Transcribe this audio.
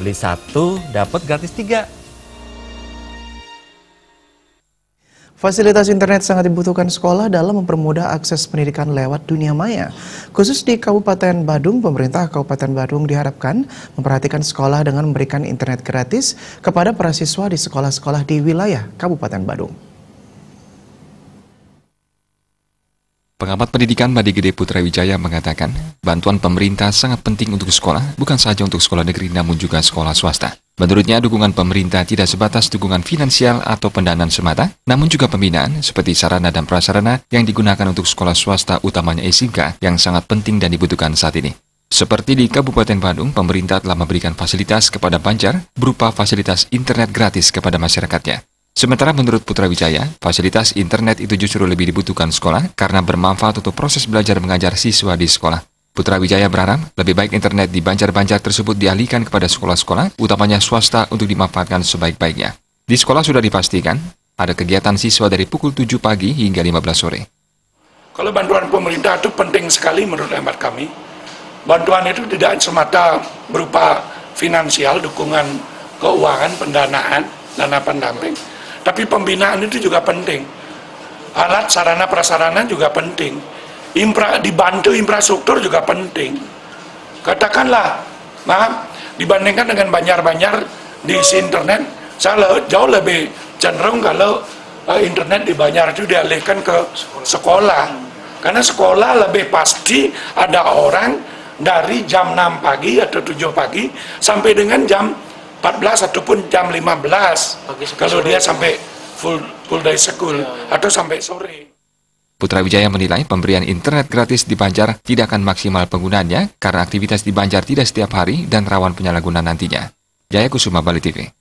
Beli satu, dapat gratis tiga. Fasilitas internet sangat dibutuhkan sekolah dalam mempermudah akses pendidikan lewat dunia maya. Khusus di Kabupaten Badung, pemerintah Kabupaten Badung diharapkan memperhatikan sekolah dengan memberikan internet gratis kepada para siswa di sekolah-sekolah di wilayah Kabupaten Badung. Pengamat pendidikan Madi Gede Putra Wijaya mengatakan, bantuan pemerintah sangat penting untuk sekolah, bukan saja untuk sekolah negeri namun juga sekolah swasta. Menurutnya, dukungan pemerintah tidak sebatas dukungan finansial atau pendanaan semata, namun juga pembinaan seperti sarana dan prasarana yang digunakan untuk sekolah swasta utamanya SMK yang sangat penting dan dibutuhkan saat ini. Seperti di Kabupaten Bandung, pemerintah telah memberikan fasilitas kepada Banjar berupa fasilitas internet gratis kepada masyarakatnya. Sementara menurut Putra Wijaya, fasilitas internet itu justru lebih dibutuhkan sekolah karena bermanfaat untuk proses belajar mengajar siswa di sekolah. Putra Wijaya berharap lebih baik internet di banjar-banjar tersebut dialihkan kepada sekolah-sekolah, utamanya swasta untuk dimanfaatkan sebaik-baiknya. Di sekolah sudah dipastikan ada kegiatan siswa dari pukul 7 pagi hingga 15 sore. Kalau bantuan pemerintah itu penting sekali menurut hemat kami. Bantuan itu tidak semata berupa finansial, dukungan keuangan, pendanaan, dana pendamping tapi pembinaan itu juga penting. Alat sarana prasarana juga penting. Impra dibantu infrastruktur juga penting. Katakanlah, maaf, dibandingkan dengan banjar-banjar di si internet, saya jauh lebih cenderung kalau eh, internet di banjar itu dialihkan ke sekolah. Karena sekolah lebih pasti ada orang dari jam 6 pagi atau 7 pagi sampai dengan jam 14 ataupun jam 15 kalau dia sampai full full day school iya, iya. atau sampai sore. Putra Wijaya menilai pemberian internet gratis di Banjar tidak akan maksimal penggunaannya karena aktivitas di Banjar tidak setiap hari dan rawan penyalahgunaan nantinya. Jaya Kusuma Bali TV.